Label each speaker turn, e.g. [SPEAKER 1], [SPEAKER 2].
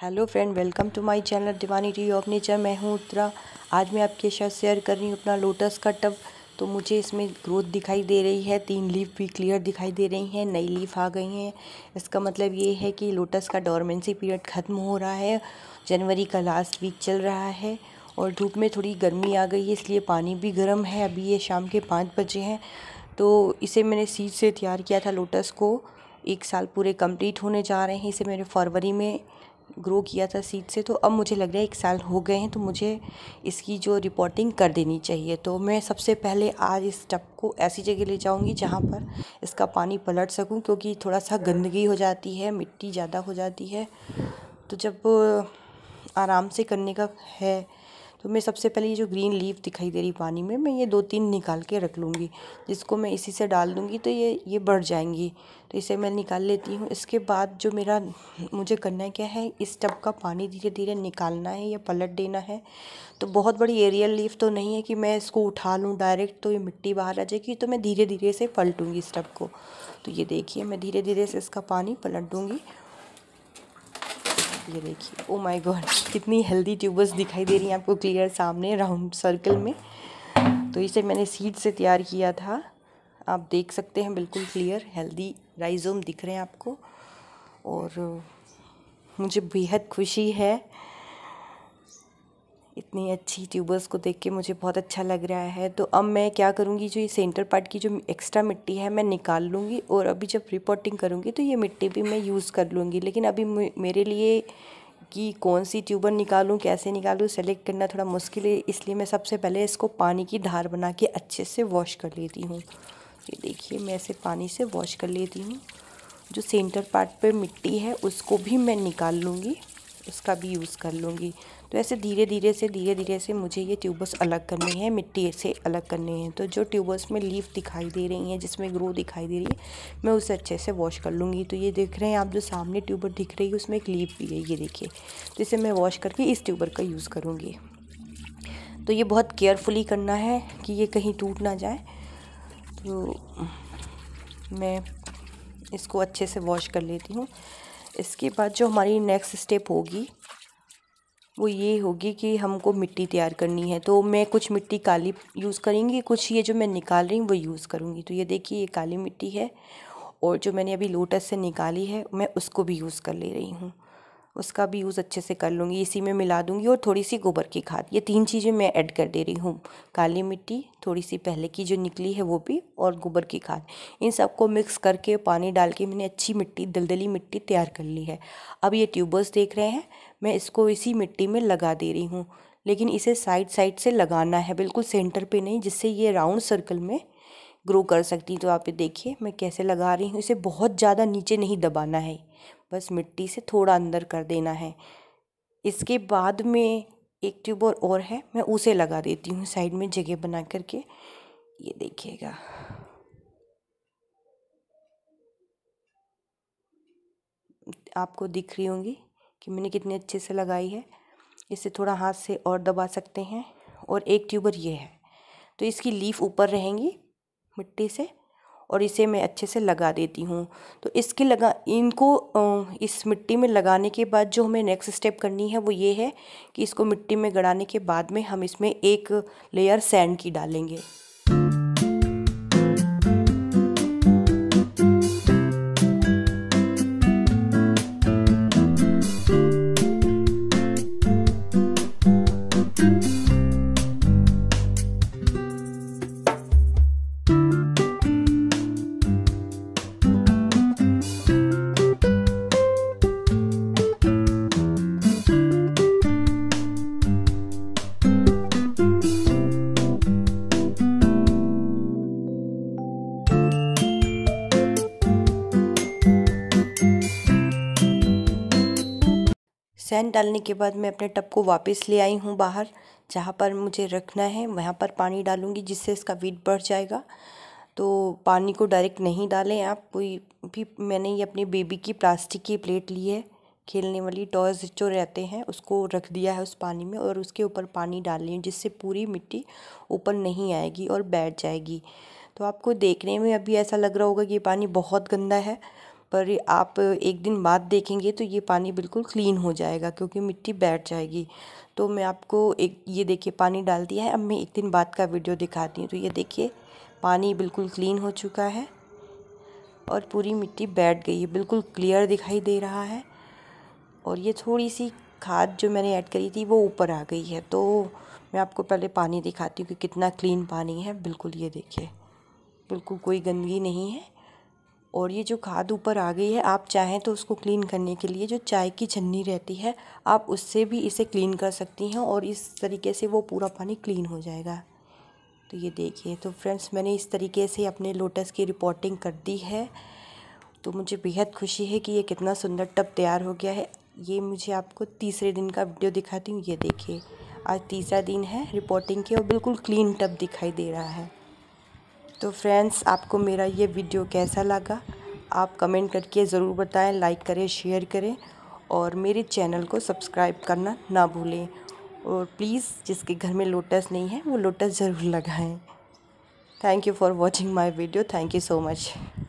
[SPEAKER 1] hello friend welcome to my channel दीवानी tea of nature मैं हूँ उत्तरा आज मैं आपके साथ शेयर कर रही हूँ अपना लोटस का टब तो मुझे इसमें ग्रोथ दिखाई दे रही है तीन लीफ भी क्लियर दिखाई दे रही हैं नई लीफ आ गई हैं इसका मतलब ये है कि लोटस का डॉर्मेंसी पीरियड ख़त्म हो रहा है जनवरी का लास्ट वीक चल रहा है और धूप में थोड़ी गर्मी आ गई है इसलिए पानी भी गर्म है अभी ये शाम के पाँच बजे हैं तो इसे मैंने सीज से तैयार किया था लोटस को एक साल पूरे कंप्लीट होने जा रहे हैं इसे मेरे फरवरी में ग्रो किया था सीड से तो अब मुझे लग रहा है एक साल हो गए हैं तो मुझे इसकी जो रिपोर्टिंग कर देनी चाहिए तो मैं सबसे पहले आज इस टप को ऐसी जगह ले जाऊंगी जहाँ पर इसका पानी पलट सकूं क्योंकि थोड़ा सा गंदगी हो जाती है मिट्टी ज़्यादा हो जाती है तो जब आराम से करने का है तो मैं सबसे पहले ये जो ग्रीन लीफ दिखाई दे रही पानी में मैं ये दो तीन निकाल के रख लूँगी जिसको मैं इसी से डाल दूँगी तो ये ये बढ़ जाएंगी तो इसे मैं निकाल लेती हूँ इसके बाद जो मेरा मुझे करना क्या है इस टब का पानी धीरे धीरे निकालना है या पलट देना है तो बहुत बड़ी एरियल लीफ तो नहीं है कि मैं इसको उठा लूँ डायरेक्ट तो ये मिट्टी बाहर आ जाएगी तो मैं धीरे धीरे से पलटूँगी इस टब को तो ये देखिए मैं धीरे धीरे से इसका पानी पलट दूँगी ये देखिए ओ माय गॉड कितनी हेल्दी ट्यूबर्स दिखाई दे रही हैं आपको क्लियर सामने राउंड सर्कल में तो इसे मैंने सीड से तैयार किया था आप देख सकते हैं बिल्कुल क्लियर हेल्दी राइजोम दिख रहे हैं आपको और मुझे बेहद खुशी है इतनी अच्छी ट्यूबर्स को देख के मुझे बहुत अच्छा लग रहा है तो अब मैं क्या करूँगी जो ये सेंटर पार्ट की जो एक्स्ट्रा मिट्टी है मैं निकाल लूँगी और अभी जब रिपोर्टिंग करूँगी तो ये मिट्टी भी मैं यूज़ कर लूँगी लेकिन अभी मेरे लिए कि कौन सी ट्यूबर निकालूँ कैसे निकालूँ सेलेक्ट करना थोड़ा मुश्किल है इसलिए मैं सबसे पहले इसको पानी की धार बना के अच्छे से वॉश कर लेती हूँ ये देखिए मैं इसे पानी से वॉश कर लेती हूँ जो सेंटर पार्ट पे मिट्टी है उसको भी मैं निकाल लूँगी उसका भी यूज़ कर लूँगी तो ऐसे धीरे धीरे से धीरे धीरे से मुझे ये ट्यूबस अलग करने हैं मिट्टी से अलग करने हैं तो जो ट्यूबस में लीफ दिखाई दे रही हैं जिसमें ग्रो दिखाई दे रही है मैं उसे अच्छे से वॉश कर लूँगी तो ये देख रहे हैं आप जो सामने ट्यूबर दिख रही है उसमें एक लीफ भी है ये देखिए तो इसे मैं वॉश करके इस ट्यूबर का यूज़ करूँगी तो ये बहुत केयरफुली करना है कि ये कहीं टूट ना जाए तो मैं इसको अच्छे से वॉश कर लेती हूँ इसके बाद जो हमारी नेक्स्ट स्टेप होगी वो ये होगी कि हमको मिट्टी तैयार करनी है तो मैं कुछ मिट्टी काली यूज़ करेंगी कुछ ये जो मैं निकाल रही हूँ वो यूज़ करूँगी तो ये देखिए ये काली मिट्टी है और जो मैंने अभी लोटस से निकाली है मैं उसको भी यूज़ कर ले रही हूँ उसका भी यूज़ अच्छे से कर लूँगी इसी में मिला दूँगी और थोड़ी सी गोबर की खाद ये तीन चीज़ें मैं ऐड कर दे रही हूँ काली मिट्टी थोड़ी सी पहले की जो निकली है वो भी और गोबर की खाद इन सबको मिक्स करके पानी डाल के मैंने अच्छी मिट्टी दलदली मिट्टी तैयार कर ली है अब ये ट्यूबर्स देख रहे हैं मैं इसको इसी मिट्टी में लगा दे रही हूँ लेकिन इसे साइड साइड से लगाना है बिल्कुल सेंटर पर नहीं जिससे ये राउंड सर्कल में ग्रो कर सकती तो आप ये देखिए मैं कैसे लगा रही हूँ इसे बहुत ज़्यादा नीचे नहीं दबाना है बस मिट्टी से थोड़ा अंदर कर देना है इसके बाद में एक ट्यूबर और है मैं उसे लगा देती हूँ साइड में जगह बना करके ये देखिएगा आपको दिख रही होंगी कि मैंने कितने अच्छे से लगाई है इसे थोड़ा हाथ से और दबा सकते हैं और एक ट्यूबर ये है तो इसकी लीफ ऊपर रहेंगी मिट्टी से और इसे मैं अच्छे से लगा देती हूँ तो इसके लगा इनको इस मिट्टी में लगाने के बाद जो हमें नेक्स्ट स्टेप करनी है वो ये है कि इसको मिट्टी में गड़ाने के बाद में हम इसमें एक लेयर सैंड की डालेंगे सैंड डालने के बाद मैं अपने टब को वापस ले आई हूँ बाहर जहाँ पर मुझे रखना है वहाँ पर पानी डालूँगी जिससे इसका वेट बढ़ जाएगा तो पानी को डायरेक्ट नहीं डालें आप कोई भी मैंने ये अपने बेबी की प्लास्टिक की प्लेट ली है खेलने वाली टॉयज जो रहते हैं उसको रख दिया है उस पानी में और उसके ऊपर पानी डाल लें जिससे पूरी मिट्टी ऊपर नहीं आएगी और बैठ जाएगी तो आपको देखने में अभी ऐसा लग रहा होगा कि ये पानी बहुत गंदा है पर आप एक दिन बाद देखेंगे तो ये पानी बिल्कुल क्लीन हो जाएगा क्योंकि मिट्टी बैठ जाएगी तो मैं आपको एक ये देखिए पानी डाल दिया है अब मैं एक दिन बाद का वीडियो दिखाती हूँ तो ये देखिए पानी बिल्कुल क्लीन हो चुका है और पूरी मिट्टी बैठ गई है बिल्कुल क्लियर दिखाई दे रहा है और ये थोड़ी सी खाद जो मैंने ऐड करी थी वो ऊपर आ गई है तो मैं आपको पहले पानी दिखाती हूँ कि कितना क्लीन पानी है बिल्कुल ये देखिए बिल्कुल कोई गंदगी नहीं है और ये जो खाद ऊपर आ गई है आप चाहें तो उसको क्लीन करने के लिए जो चाय की छन्नी रहती है आप उससे भी इसे क्लीन कर सकती हैं और इस तरीके से वो पूरा पानी क्लीन हो जाएगा तो ये देखिए तो फ्रेंड्स मैंने इस तरीके से अपने लोटस की रिपोर्टिंग कर दी है तो मुझे बेहद खुशी है कि ये कितना सुंदर टब तैयार हो गया है ये मुझे आपको तीसरे दिन का वीडियो दिखाती हूँ ये देखिए आज तीसरा दिन है रिपोर्टिंग के और बिल्कुल क्लीन टब दिखाई दे रहा है तो फ्रेंड्स आपको मेरा ये वीडियो कैसा लगा आप कमेंट करके ज़रूर बताएं लाइक करें शेयर करें और मेरे चैनल को सब्सक्राइब करना ना भूलें और प्लीज़ जिसके घर में लोटस नहीं है वो लोटस ज़रूर लगाएं thank you for watching my video thank you so much